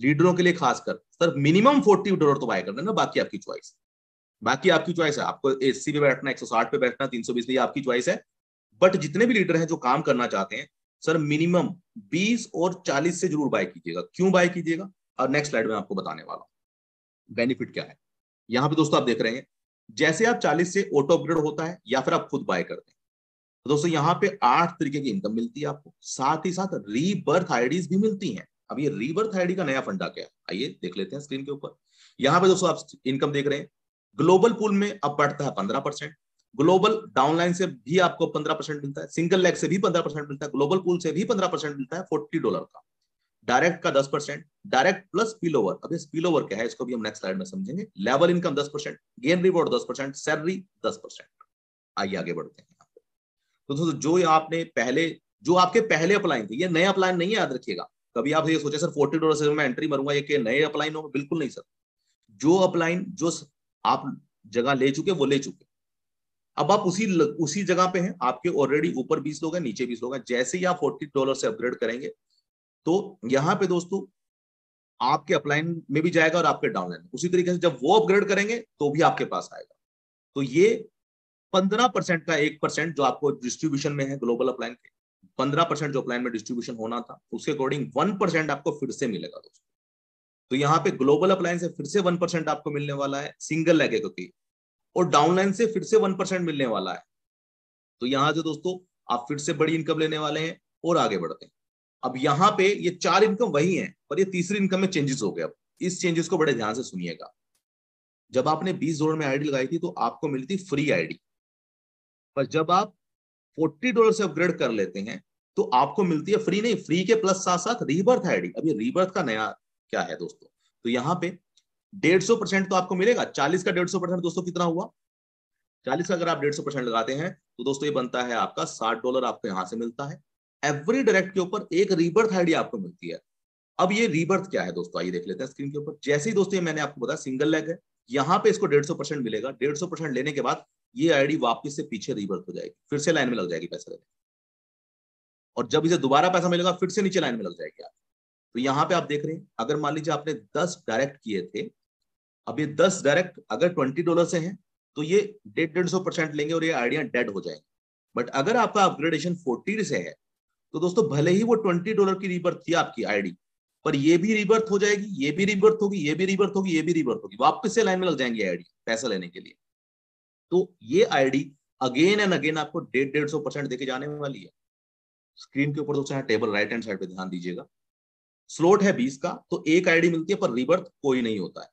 लीडरों के लिए खासकर सर मिनिमम फोर्टी डॉलर तो बाय करना है ना बाकी आपकी चॉइस बाकी आपकी चॉइस है आपको एसी पे बैठना 160 पे बैठना 320 पे आपकी चॉइस है बट जितने भी लीडर हैं जो काम करना चाहते हैं सर मिनिमम 20 और 40 से जरूर बाय कीजिएगा क्यों बाय कीजिएगा और नेक्स्ट स्लाइड में आपको बताने वाला हूँ बेनिफिट क्या है यहाँ पे दोस्तों आप देख रहे हैं जैसे आप 40 से ऑटो अपग्रेड होता है या फिर आप खुद बाय करते हैं तो दोस्तों यहाँ पे आठ तरीके की इनकम मिलती है आपको साथ ही साथ रीबर्थ आईडीज भी मिलती हैं अब ये रीबर्थ आईडी का नया फंडा क्या है आइए देख लेते हैं स्क्रीन के ऊपर यहाँ पे दोस्तों आप इनकम देख रहे हैं ग्लोबल पूल में अब बढ़ता है पंद्रह परसेंट ग्लोबल डाउनलाइन से भी आपको पंद्रह परसेंट मिलता है सिंगल लेग से भी पंद्रह परसेंट मिलता है ग्लोबल पुल से भी पंद्रह परसेंट मिलता है फोर्टी डॉलर का डायरेक्ट का दस percent direct plus spill over अब स्पील ओवर क्या है इसको भी हम नेक्स्ट स्लाइड में समझेंगे लेवल इनकम दस परसेंट गेन रिवॉर्ड दस परसेंट सैलरी दस परसेंट आइए आगे बढ़ते हैं तो दोस्तों जो आपने पहले जो आपके पहले अपलाइन थे ये नए अपलाइन नहीं है याद रखिएगा कभी आप ये सोचे सर फोर्टी डॉलर से एंट्री मरूंगा ये नए अपलाइन होंगे बिल्कुल नहीं सर जो अपलाइन जो आप जगह ले चुके वो ले चुके अब आप उसी उसी जगह पे हैं आपके ऑलरेडी ऊपर बीस लोग हैं नीचे बीस लोग हैं जैसे ही आप फोर्टी डॉलर से अपग्रेड करेंगे तो यहां पे दोस्तों आपके अपलाइन में भी जाएगा और आपके डाउनलाइन उसी तरीके से जब वो अपग्रेड करेंगे तो भी आपके पास आएगा तो ये पंद्रह परसेंट का एक परसेंट जो आपको डिस्ट्रीब्यूशन में है ग्लोबल अपलाइन के पंद्रह परसेंट जो अपलाइन में डिस्ट्रीब्यूशन होना था उसके अकॉर्डिंग वन परसेंट आपको फिर से मिलेगा दोस्तों तो यहाँ पे ग्लोबल अपलाइन से फिर से वन परसेंट आपको मिलने वाला है सिंगल लगेगा क्योंकि और डाउनलाइन से फिर से वन परसेंट मिलने वाला है तो यहाँ से दोस्तों आप फिर से बड़ी इनकम लेने वाले हैं और आगे बढ़ते हैं अब यहां पे ये चार इनकम वही है पर ये तीसरी इनकम में चेंजेस हो गए अब इस चेंजेस को बड़े ध्यान से सुनिएगा जब आपने 20 डॉलर में आईडी लगाई थी तो आपको मिलती फ्री आईडी पर जब आप 40 डॉलर से अपग्रेड कर लेते हैं तो आपको मिलती है फ्री नहीं फ्री के प्लस साथ साथ रीबर्थ आईडी अभी रीबर्थ का नया क्या है दोस्तों तो यहाँ पे डेढ़ सौ परसेंट तो आपको मिलेगा चालीस का डेढ़ सौ परसेंट दोस्तों कितना हुआ चालीस का अगर आप डेढ़ सौ परसेंट लगाते हैं तो दोस्तों ये बनता है आपका साठ डॉलर आपको यहां से मिलता है एवरी डायरेक्ट के ऊपर एक रीबर्थ आईडी आपको मिलती है अब ये रीबर्थ क्या है दोस्तों आइए देख लेते हैं स्क्रीन के ऊपर जैसे ही दोस्तों ये मैंने आपको बताया सिंगल लेग है यहाँ पे इसको डेढ़ परसेंट मिलेगा डेढ़ परसेंट लेने के बाद ये आईडी वापस से पीछे रिबर्थ हो जाएगी फिर से लाइन में लग जाएगी पैसा देने और जब इसे दोबारा पैसा मिलेगा फिर से नीचे लाइन में लग जाएगी आप तो यहाँ पे आप देख रहे हैं अगर मान लीजिए आपने दस डायरेक्ट किए थे अब ये दस डायरेक्ट अगर ट्वेंटी डॉलर से हैं तो ये डेढ़ डेढ़ सौ परसेंट लेंगे और ये आइडिया डेड हो जाएंगे बट अगर आपका अपग्रेडेशन फोर्टी से है तो दोस्तों भले ही वो ट्वेंटी डॉलर की रिबर्थ थी आपकी आईडी पर ये भी रिबर्थ हो जाएगी ये भी रिबर्थ होगी ये भी रिबर्थ होगी ये भी रिबर्थ होगी वापस से लाइन में लग जाएंगे आईडी पैसा लेने के लिए तो ये आईडी अगेन एंड अगेन आपको डेढ़ डेढ़ सौ परसेंट देके जाने वाली है स्क्रीन के ऊपर दोस्तों यहाँ टेबल राइट हैंड साइड पे ध्यान दीजिएगा स्लोट है बीस का तो एक आईडी मिलती है पर रिबर्थ कोई नहीं होता है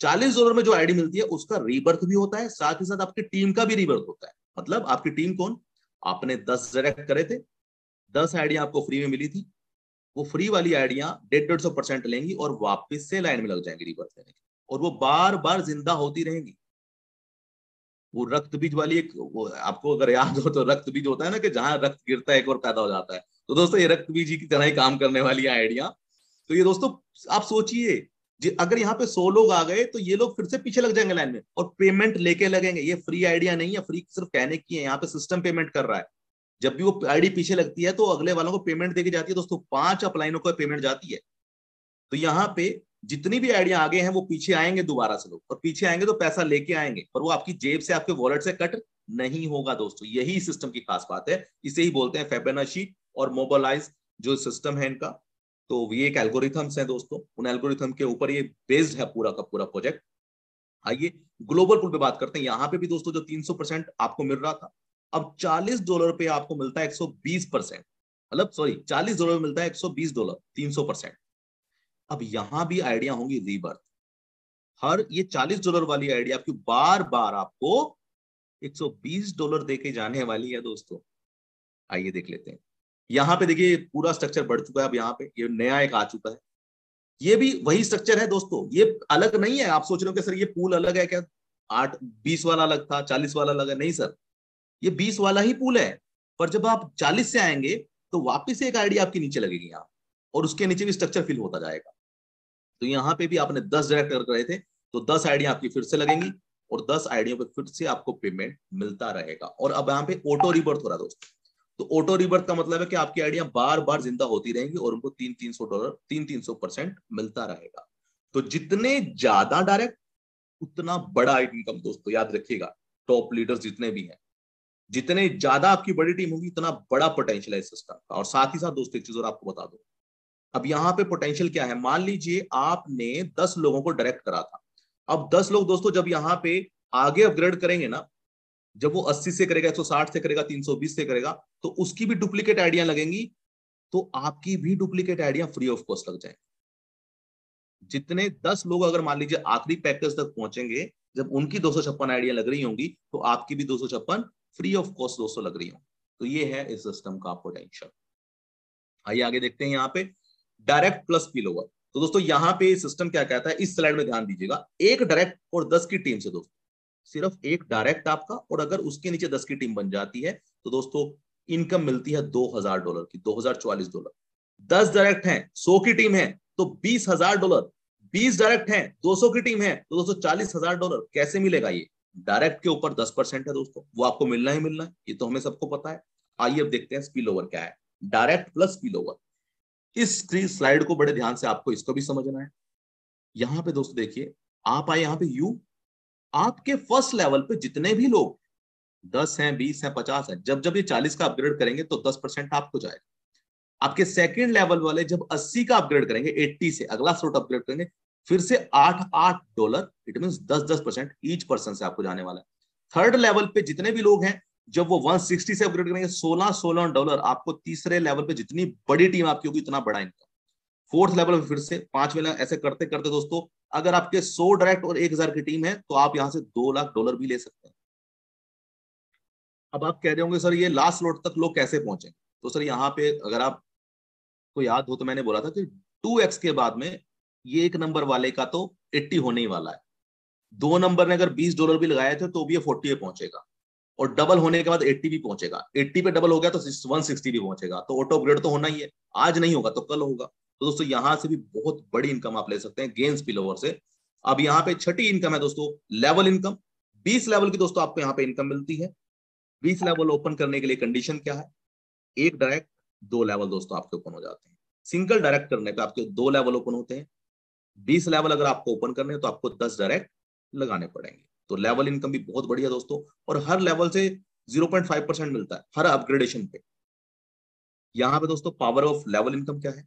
चालीस डॉलर में जो आईडी मिलती है उसका रिबर्थ भी होता है साथ ही साथ आपकी टीम का भी रिबर्थ होता है मतलब आपकी टीम कौन आपने दस डायरेक्ट करे थे दस आइडिया आपको फ्री में मिली थी वो फ्री वाली आइडिया डेढ़ डेढ़ सौ परसेंट लेंगी और वापस से लाइन में लग जाएंगी रिवर्स देने के और वो बार बार जिंदा होती रहेंगी वो रक्त बीज वाली एक वो आपको अगर याद हो तो रक्त बीज होता है ना कि जहां रक्त गिरता है एक और पैदा हो जाता है तो दोस्तों ये रक्त बीज की तरह ही काम करने वाली आइडिया तो ये दोस्तों आप सोचिए जी अगर यहाँ पे सौ लोग आ गए तो ये लोग फिर से पीछे लग जाएंगे लाइन में और पेमेंट लेके लगेंगे ये फ्री आइडिया नहीं है फ्री सिर्फ कहने की है यहाँ पे सिस्टम पेमेंट कर रहा है जब भी वो आईडी पीछे लगती है तो अगले वालों को पेमेंट देके जाती है दोस्तों पांच अपलाइनों को पेमेंट जाती है तो यहाँ पे जितनी भी आईडिया आगे हैं वो पीछे आएंगे दोबारा से लोग और पीछे आएंगे तो पैसा लेके आएंगे पर वो आपकी जेब से आपके वॉलेट से कट नहीं होगा दोस्तों यही सिस्टम की खास बात है इसे ही बोलते हैं फेबेनाशी और मोबालाइज जो सिस्टम है इनका तो ये एक एल्गोरिथम्स हैं दोस्तों उन एल्गोरिथम के ऊपर ये बेस्ड है पूरा का पूरा प्रोजेक्ट आइए ग्लोबल पुल पे बात करते हैं यहाँ पे भी दोस्तों जो 300 परसेंट आपको मिल रहा था अब 40 डॉलर पे आपको मिलता है 120 परसेंट मतलब सॉरी 40 डॉलर मिलता है 120 डॉलर 300 परसेंट अब यहां भी आइडिया होंगी रीबर्थ हर ये 40 डॉलर वाली आइडिया आपकी बार बार आपको 120 डॉलर देके जाने वाली है दोस्तों आइए देख लेते हैं यहां पे देखिए पूरा स्ट्रक्चर बढ़ चुका है अब यहाँ पे ये नया एक आ चुका है ये भी वही स्ट्रक्चर है दोस्तों ये अलग नहीं है आप सोच रहे हो कि सर ये पूल अलग है क्या आठ बीस वाला अलग था चालीस वाला अलग है नहीं सर ये बीस वाला ही पुल है पर जब आप चालीस से आएंगे तो वापिस एक आईडी आपके नीचे लगेगी यहाँ और उसके नीचे भी स्ट्रक्चर फिल होता जाएगा तो यहाँ पे भी आपने दस डायरेक्ट कर रहे थे तो दस आईडिया आपकी फिर से लगेंगी और दस आईडियों पर फिर से आपको पेमेंट मिलता रहेगा और अब यहाँ पे ऑटो रिबर्थ हो रहा है दोस्तों तो ऑटो रिबर्थ का मतलब है कि आपकी आइडिया बार बार जिंदा होती रहेंगी और उनको तीन तीन सौ डॉलर तीन तीन सौ परसेंट मिलता रहेगा तो जितने ज्यादा डायरेक्ट उतना बड़ा इनकम दोस्तों तो याद रखिएगा टॉप लीडर्स जितने भी हैं जितने ज्यादा आपकी बड़ी टीम होगी उतना बड़ा पोटेंशियल है इस सिस्टम का और साथ ही साथ दोस्तों एक चीज और आपको बता दो अब यहाँ पे पोटेंशियल क्या है मान लीजिए आपने दस लोगों को डायरेक्ट करा था अब दस लोग दोस्तों जब यहाँ पे आगे अपग्रेड करेंगे ना जब वो अस्सी से करेगा साठ से करेगा बीस से करेगा तो उसकी भी डुप्लीकेट आइडिया लगेंगी तो आपकी भी duplicate idea free of cost लग जाएंगे जितने दस लोग अगर मान लीजिए आखिरी पैकेज तक पहुंचेंगे जब उनकी दो सौ छप्पन आइडिया लग रही होंगी तो आपकी भी दो सौ छप्पन फ्री ऑफ कॉस्ट दोस्तों लग रही हो तो ये है इस सिस्टम का पोटेंशियल आइए आगे देखते हैं यहाँ पे डायरेक्ट प्लस स्पिल ओवर तो दोस्तों यहाँ पे सिस्टम क्या कहता है इस स्लाइड में ध्यान दीजिएगा एक डायरेक्ट और दस की टीम से दोस्तों सिर्फ एक डायरेक्ट आपका और अगर उसके नीचे दस की टीम बन जाती है तो दोस्तों इनकम मिलती है दो हजार डॉलर की दो हजार चौवालीस डॉलर दस डायरेक्ट हैं सौ की टीम है तो बीस हजार डॉलर बीस डायरेक्ट हैं दो सौ की टीम है तो दोस्तों चालीस हजार डॉलर कैसे मिलेगा ये डायरेक्ट के ऊपर दस परसेंट है दोस्तों वो आपको मिलना ही मिलना है ये तो हमें सबको पता है आइए अब देखते हैं स्पिल ओवर क्या है डायरेक्ट प्लस स्पिल ओवर इस स्क्रीन स्लाइड को बड़े ध्यान से आपको इसको भी समझना है यहां पे दोस्तों देखिए आप आए यहां पे यू आपके फर्स्ट लेवल पे जितने भी लोग दस हैं बीस हैं पचास हैं जब जब ये चालीस का अपग्रेड करेंगे तो दस परसेंट आपको जाएगा आपके सेकंड लेवल वाले जब अस्सी का अपग्रेड करेंगे एट्टी से अगला स्लोट अपग्रेड करेंगे फिर से आठ आठ डॉलर इट मीन दस दस परसेंट ईच पर्सन से आपको जाने वाला है थर्ड लेवल पे जितने भी लोग हैं जब वो 160 से अपग्रेड करेंगे 16 सोलह डॉलर आपको तीसरे लेवल पे जितनी बड़ी टीम आपकी होगी उतना बड़ा इनकम फोर्थ लेवल पे फिर से पांच में ऐसे करते करते दोस्तों अगर आपके 100 डायरेक्ट और 1000 की टीम है तो आप यहां से दो लाख डॉलर भी ले सकते हैं अब आप कह रहे होंगे सर ये लास्ट लोड तक लोग कैसे पहुंचे तो सर यहाँ पे अगर आप को याद हो तो मैंने बोला था कि टू के बाद में ये एक नंबर वाले का तो 80 होने ही वाला है दो नंबर ने अगर 20 डॉलर भी लगाए थे तो भी ये 40 पे पहुंचेगा और डबल होने के बाद 80 भी पहुंचेगा 80 पे डबल हो गया तो 160 भी पहुंचेगा तो ऑटो अपग्रेड तो होना ही है आज नहीं होगा तो कल होगा तो दोस्तों यहां से भी बहुत बड़ी इनकम आप ले सकते हैं गेंस पिल से अब यहाँ पे छठी इनकम है दोस्तों लेवल इनकम बीस लेवल की दोस्तों आपको यहाँ पे इनकम मिलती है बीस लेवल ओपन करने के लिए कंडीशन क्या है एक डायरेक्ट दो लेवल दोस्तों आपके ओपन हो जाते हैं सिंगल डायरेक्ट करने पे आपके दो लेवल ओपन होते हैं बीस लेवल अगर आपको ओपन करने हैं तो आपको दस डायरेक्ट लगाने पड़ेंगे तो लेवल इनकम भी बहुत बढ़िया दोस्तों और हर लेवल से जीरो पॉइंट फाइव परसेंट मिलता है हर अपग्रेडेशन पे यहाँ पे दोस्तों पावर ऑफ लेवल इनकम क्या है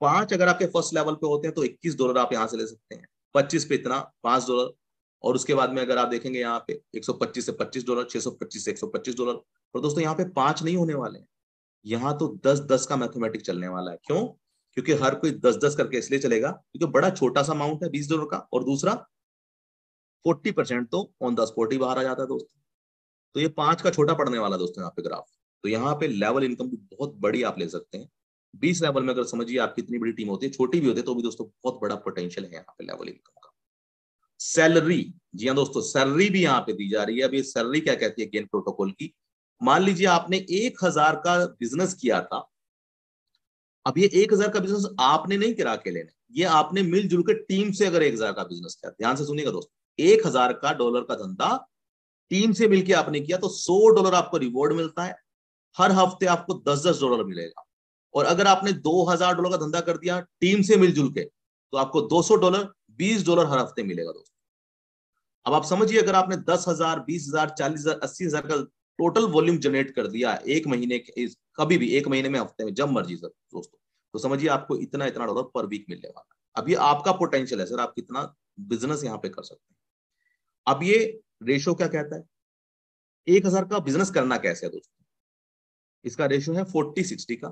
पांच अगर आपके फर्स्ट लेवल पे होते हैं तो इक्कीस डॉलर आप यहाँ से ले सकते हैं पच्चीस पे इतना पांच डॉलर और उसके बाद में अगर आप देखेंगे यहाँ पे पच्चीस से पच्चीस डॉलर पच्चीस से पच्चीस डॉलर और दोस्तों यहाँ पे पांच नहीं होने वाले हैं यहाँ तो दस दस का मैथमेटिक चलने वाला है क्यों क्योंकि हर कोई दस दस करके इसलिए चलेगा क्योंकि बड़ा छोटा सा अमाउंट है बीस डॉलर का और दूसरा फोर्टी परसेंट तो ऑन द स्पॉट ही बाहर आ जाता है दोस्तों तो ये पांच का छोटा पड़ने वाला दोस्तों यहाँ पे ग्राफ तो यहाँ पे लेवल इनकम भी बहुत बड़ी आप ले सकते हैं बीस लेवल में अगर समझिए आपकी इतनी बड़ी टीम होती है छोटी भी होती है तो भी दोस्तों बहुत बड़ा पोटेंशियल है यहाँ पे लेवल इनकम का सैलरी जी हाँ दोस्तों सैलरी भी यहाँ पे दी जा रही है अभी सैलरी क्या कहती है गेन प्रोटोकॉल की मान लीजिए आपने एक हजार का बिजनेस किया था अब ये एक हजार का बिजनेस आपने नहीं करा के लेना ये आपने मिलजुल के टीम से अगर एक हजार का बिजनेस किया ध्यान से सुनिएगा दोस्तों एक हजार का डॉलर का धंधा टीम से मिलकर आपने किया तो सौ डॉलर आपको रिवॉर्ड मिलता है हर हफ्ते आपको दस दस डॉलर मिलेगा और अगर आपने दो हजार डॉलर का धंधा कर दिया टीम से मिलजुल के तो आपको दो सौ डॉलर बीस डॉलर हर हफ्ते मिलेगा दोस्तों अब आप समझिए अगर आपने दस हजार बीस हजार चालीस हजार अस्सी हजार का टोटल वॉल्यूम जनरेट कर दिया एक महीने कभी भी एक महीने में हफ्ते में जब मर्जी सर दोस्तों तो समझिए आपको इतना इतना डॉलर पर वीक मिलने वाला अब ये आपका पोटेंशियल है सर आप कितना बिजनेस यहाँ पे कर सकते हैं अब ये रेशो क्या कहता है एक हजार का बिजनेस करना कैसे है दोस्तों इसका रेशियो है फोर्टी सिक्सटी का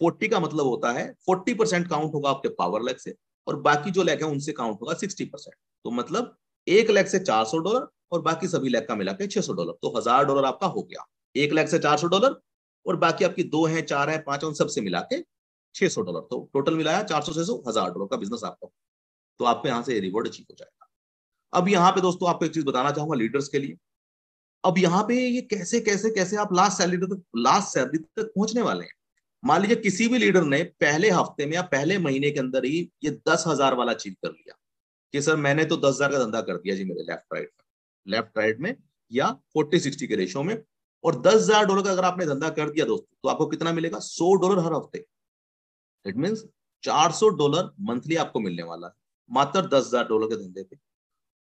फोर्टी का मतलब होता है फोर्टी परसेंट काउंट होगा आपके पावर लेग से और बाकी जो लेग है उनसे काउंट होगा सिक्सटी परसेंट तो मतलब एक लेग से चार सौ डॉलर और बाकी सभी लैग का मिला के छह डॉलर तो हजार डॉलर आपका हो गया एक लाख से चार डॉलर और बाकी आपकी दो है चार है पांच हैं उन सबसे मिला के छह सौ डॉलर तो टोटल मिलाया चार सौ छह सौ हजार डॉलर का बिजनेस आपका तो आपको यहाँ से रिवॉर्ड अचीव हो जाएगा अब यहाँ पे दोस्तों आपको एक चीज बताना चाहूंगा लीडर्स के लिए अब यहाँ पे ये कैसे कैसे कैसे आप लास्ट सैलरी तक लास्ट सैलरी तक पहुंचने वाले हैं मान लीजिए किसी भी लीडर ने पहले हफ्ते में या पहले महीने के अंदर ही ये दस हजार वाला अचीव कर लिया कि सर मैंने तो दस हजार का धंधा कर दिया जी मेरे लेफ्ट राइट में लेफ्ट राइट में या फोर्टी सिक्सटी के रेशो में और दस हजार डॉलर का अगर आपने धंधा कर दिया दोस्तों तो आपको कितना मिलेगा सौ डॉलर हर हफ्ते इट मीन चार सौ डॉलर मंथली आपको मिलने वाला है मात्र दस हजार डॉलर के धंधे पे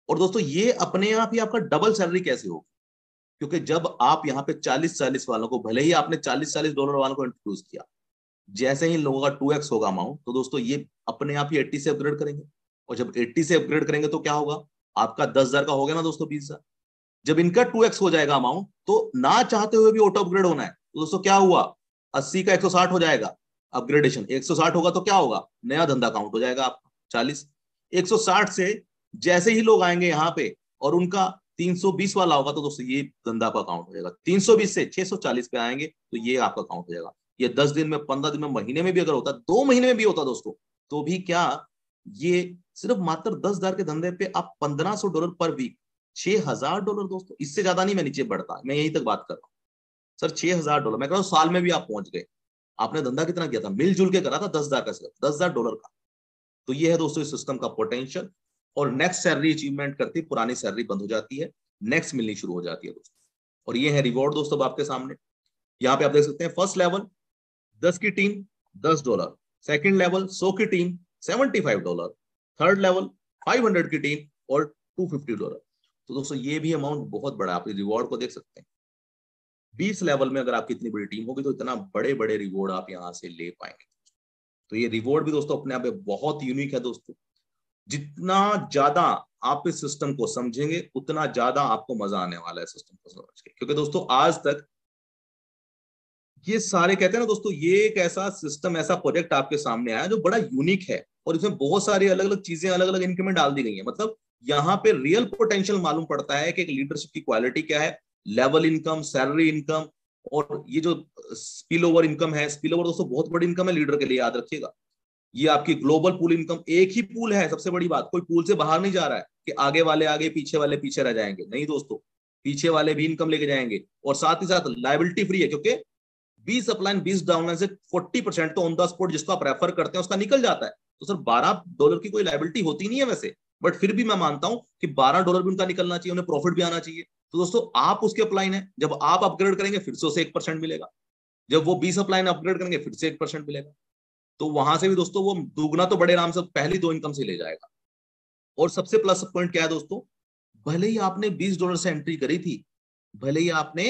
और दोस्तों ये अपने आप ही आपका डबल सैलरी कैसे होगी क्योंकि जब आप यहाँ पे चालीस चालीस वालों को भले ही आपने चालीस चालीस डॉलर वालों को इंट्रोड्यूस किया जैसे ही लोगों का टू होगा अमाउंट तो दोस्तों ये अपने आप ही एट्टी से अपग्रेड करेंगे और जब एट्टी से अपग्रेड करेंगे तो क्या होगा आपका दस हजार का हो गया ना दोस्तों बीस हजार जब इनका टू एक्स हो जाएगा अमाउंट तो ना चाहते हुए भी ऑटो अपग्रेड होना है तो दोस्तों क्या हुआ अस्सी का एक सौ साठ हो जाएगा अपग्रेडेशन एक सौ साठ होगा तो क्या होगा नया धंधा काउंट हो जाएगा आपका चालीस एक सौ साठ से जैसे ही लोग आएंगे यहाँ पे और उनका तीन सौ बीस वाला होगा तो दोस्तों ये धंधा का अकाउंट हो जाएगा तीन सौ बीस से छह सौ चालीस पे आएंगे तो ये आपका अकाउंट हो जाएगा ये दस दिन में पंद्रह दिन में महीने में भी अगर होता दो महीने में भी होता दोस्तों तो भी क्या ये सिर्फ मात्र दस हजार के धंधे पे आप पंद्रह सौ डॉलर पर वीक छह हजार डॉलर दोस्तों इससे ज्यादा नहीं मैं नीचे बढ़ता मैं यहीं तक बात कर रहा हूँ सर छह हजार डॉलर मैं कह रहा हूँ साल में भी आप पहुंच गए आपने धंधा कितना किया था मिलजुल के करा था दस हजार का सिर्फ दस हजार डॉलर का तो ये है दोस्तों इस सिस्टम का पोटेंशियल और नेक्स्ट सैलरी अचीवमेंट करती पुरानी सैलरी बंद हो जाती है नेक्स्ट मिलनी शुरू हो जाती है दोस्तों और ये है रिवॉर्ड दोस्तों आपके सामने यहाँ पे आप देख सकते हैं फर्स्ट लेवल दस की टीम दस डॉलर सेकेंड लेवल सौ की टीम 75 डॉलर थर्ड लेवल 500 की टीम और 250 डॉलर तो दोस्तों ये भी अमाउंट बहुत बड़ा आप रिवॉर्ड को देख सकते हैं 20 लेवल में अगर आपकी इतनी बड़ी टीम होगी तो इतना बड़े बड़े रिवॉर्ड आप यहाँ से ले पाएंगे तो ये रिवॉर्ड भी दोस्तों अपने आप में बहुत यूनिक है दोस्तों जितना ज्यादा आप इस सिस्टम को समझेंगे उतना ज्यादा आपको मजा आने वाला है सिस्टम को समझ के क्योंकि दोस्तों आज तक ये सारे कहते हैं ना दोस्तों ये एक ऐसा सिस्टम ऐसा प्रोजेक्ट आपके सामने आया जो बड़ा यूनिक है और इसमें बहुत सारी अलग अलग चीजें अलग अलग इनकम डाल दी गई है मतलब यहाँ पे रियल पोटेंशियल मालूम पड़ता है कि एक लीडरशिप की क्वालिटी क्या है लेवल इनकम सैलरी इनकम और ये जो स्पिल ओवर इनकम है स्पिल ओवर दोस्तों बहुत बड़ी इनकम है लीडर के लिए याद रखिएगा ये आपकी ग्लोबल पूल इनकम एक ही पूल है सबसे बड़ी बात कोई पूल से बाहर नहीं जा रहा है कि आगे वाले आगे पीछे वाले पीछे रह जाएंगे नहीं दोस्तों पीछे वाले भी इनकम लेके जाएंगे और साथ ही साथ लाइबिलिटी फ्री है क्योंकि बीस अपलाइन बीस डाउनलाइन से फोर्टी परसेंट तो ऑन द स्पॉट जिसको आप रेफर करते हैं उसका निकल जाता है तो सर बारह डॉलर की कोई लाइबिलिटी होती नहीं है वैसे बट फिर भी मैं मानता हूं कि बारह डॉलर भी उनका निकलना चाहिए उन्हें प्रॉफिट भी आना चाहिए तो दोस्तों आप उसके अपलाइन है जब आप अपग्रेड करेंगे फिर से उसे एक परसेंट मिलेगा जब वो बीस अपलाइन अपग्रेड करेंगे फिर से एक परसेंट मिलेगा तो वहां से भी दोस्तों वो दुगना तो बड़े आराम से पहली दो इनकम से ले जाएगा और सबसे प्लस पॉइंट क्या है दोस्तों भले ही आपने बीस डॉलर से एंट्री करी थी भले ही आपने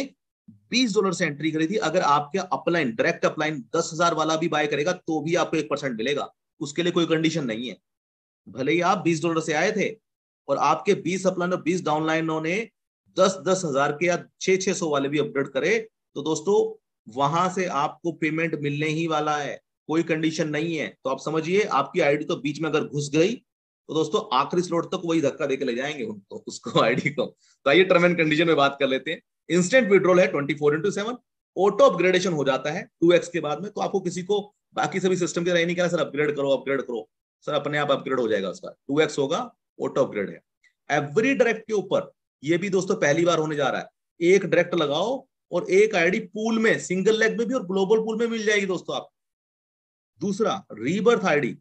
बीस डॉलर से एंट्री करी थी अगर आपके अपलाइन डायरेक्ट अपलाइन दस हजार वाला भी बाय करेगा तो भी आपको एक परसेंट मिलेगा उसके लिए कोई कंडीशन नहीं है भले ही आप बीस डॉलर से आए थे और आपके बीस अपलाइन और बीस डाउनलाइनों ने दस दस हजार के या छह छह सौ वाले भी अपडेट करे तो दोस्तों वहां से आपको पेमेंट मिलने ही वाला है कोई कंडीशन नहीं है तो आप समझिए आपकी आईडी तो बीच में अगर घुस गई तो दोस्तों आखिरी स्लोट तक तो वही धक्का देके ले जाएंगे उनको तो, उसको आईडी को तो आइए टर्म एंड कंडीशन में बात कर लेते हैं इंस्टेंट विड्रोल है twenty four into seven auto upgradation हो जाता है टू एक्स के बाद में तो आपको किसी को बाकी सभी सिस्टम के नहीं कहना सर अपग्रेड करो अपग्रेड करो सर अपने आप अपग्रेड हो जाएगा उसका टू एक्स होगा ऑटो अपग्रेड है एवरी डायरेक्ट के ऊपर ये भी दोस्तों पहली बार होने जा रहा है एक डायरेक्ट लगाओ और एक आईडी पूल में सिंगल लेग में भी और ग्लोबल पूल में मिल जाएगी दोस्तों आप दूसरा रीबर्थ आईडी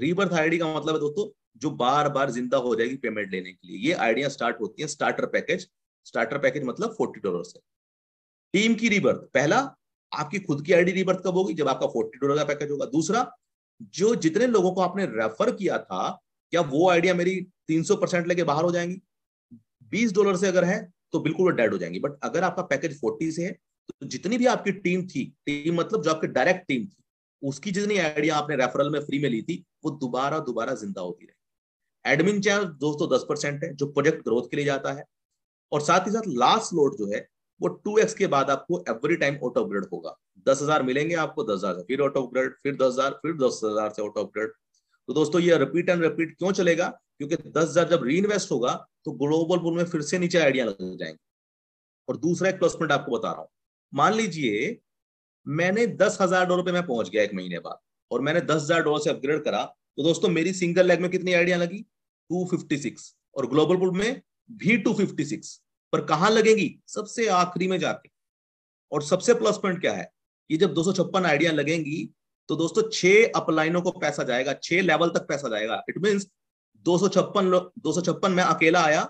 रीबर्थ आईडी का मतलब है दोस्तों जो बार बार जिंदा हो जाएगी पेमेंट लेने के लिए ये आइडिया स्टार्ट होती है स्टार्टर पैकेज स्टार्टर पैकेज मतलब फोर्टी डॉलर है टीम की रिबर्थ पहला आपकी खुद की आईडी रिबर्थ कब होगी जब आपका फोर्टी डॉलर का पैकेज होगा दूसरा जो जितने लोगों को आपने रेफर किया था क्या वो आइडिया मेरी 300 परसेंट लेके बाहर हो जाएंगी बीस डॉलर से अगर है तो बिल्कुल वो डेड हो जाएंगी बट अगर आपका पैकेज फोर्टी से है तो जितनी भी आपकी टीम थी टीम मतलब जो आपकी डायरेक्ट टीम थी उसकी जितनी आइडिया आपने रेफरल में फ्री में ली थी वो दोबारा दोबारा जिंदा होती रहेगी एडमिन चार्ज दोस्तों दस परसेंट है जो प्रोजेक्ट ग्रोथ के लिए जाता है और साथ ही साथ लास्ट लोड जो है वो टू एक्स के बाद आपको एवरी टाइम ऑटो अपग्रेड होगा दस हजार मिलेंगे आपको दस हजार फिर ऑटो अपग्रेड फिर दस हजार फिर दस हजार से ऑटो अपग्रेड तो दोस्तों ये रिपीट एंड रिपीट क्यों चलेगा क्योंकि दस हजार जब री इन्वेस्ट होगा तो ग्लोबल पुल में फिर से नीचे आइडिया लग जाएंगे और दूसरा एक प्लस पॉइंट आपको बता रहा हूं मान लीजिए मैंने दस हजार डॉलर पे मैं पहुंच गया एक महीने बाद और मैंने दस हजार डॉलर से अपग्रेड करा तो दोस्तों मेरी सिंगल लेग में कितनी आइडिया लगी टू फिफ्टी सिक्स और ग्लोबल पुल में भी टू फिफ्टी सिक्स पर कहा लगेगी सबसे आखिरी में जाके और सबसे प्लस पॉइंट क्या है ये जब दो सौ छप्पन आइडिया लगेंगी तो दोस्तों छह अपलाइनों को पैसा जाएगा छह लेवल तक पैसा जाएगा इट मीन दो सौ छप्पन दो सौ छप्पन में अकेला आया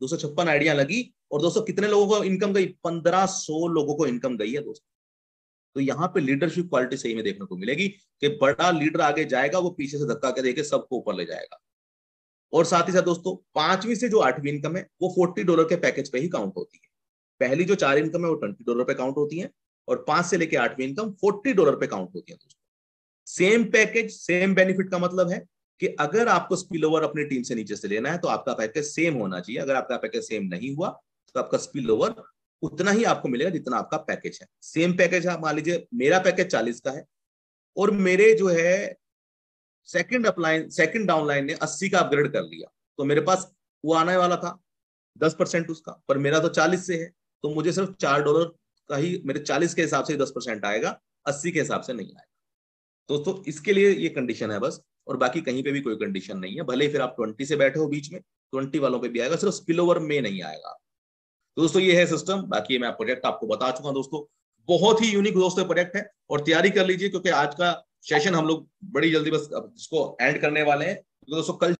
दो सौ छप्पन आइडिया लगी और दोस्तों कितने लोगों को इनकम गई पंद्रह सौ लोगों को इनकम गई है दोस्तों तो यहाँ पे लीडरशिप क्वालिटी सही में देखने को मिलेगी कि बड़ा लीडर आगे जाएगा वो पीछे से धक्का के देके सबको ऊपर ले जाएगा और साथ ही साथ दोस्तों पांचवी से जो आठवीं इनकम है वो फोर्टी डॉलर के पैकेज पे ही काउंट होती है पहली जो चार इनकम है वो ट्वेंटी डॉलर पे काउंट होती है और पांच से लेकर आठवीं इनकम फोर्टी डॉलर पे काउंट होती है दोस्तों सेम पैकेज सेम बेनिफिट का मतलब है कि अगर आपको स्पिल ओवर अपनी टीम से नीचे से लेना है तो आपका पैकेज सेम होना चाहिए अगर आपका पैकेज सेम नहीं हुआ तो आपका स्पिल ओवर उतना ही आपको मिलेगा जितना आपका पैकेज है सेम पैकेज है मान लीजिए मेरा पैकेज चालीस का है और मेरे जो है second upline second downline ने 80 का अपग्रेड कर लिया तो मेरे पास वो आने वाला था दस परसेंट उसका पर मेरा तो चालीस से है तो मुझे सिर्फ चार डॉलर का ही मेरे 40 के हिसाब से दस परसेंट आएगा अस्सी के हिसाब से नहीं आएगा दोस्तों तो इसके लिए ये कंडीशन है बस और बाकी कहीं पे भी कोई कंडीशन नहीं है भले ही फिर आप ट्वेंटी से बैठे हो बीच में ट्वेंटी वालों पर भी आएगा सिर्फ स्पिल ओवर में नहीं आएगा दोस्तों ये है सिस्टम बाकी मैं प्रोजेक्ट आपको बता चुका हूँ दोस्तों बहुत ही यूनिक दोस्तों प्रोजेक्ट है और तैयारी कर लीजिए क्योंकि आज का सेशन हम लोग बड़ी जल्दी बस इसको एंड करने वाले हैं तो दोस्तों कल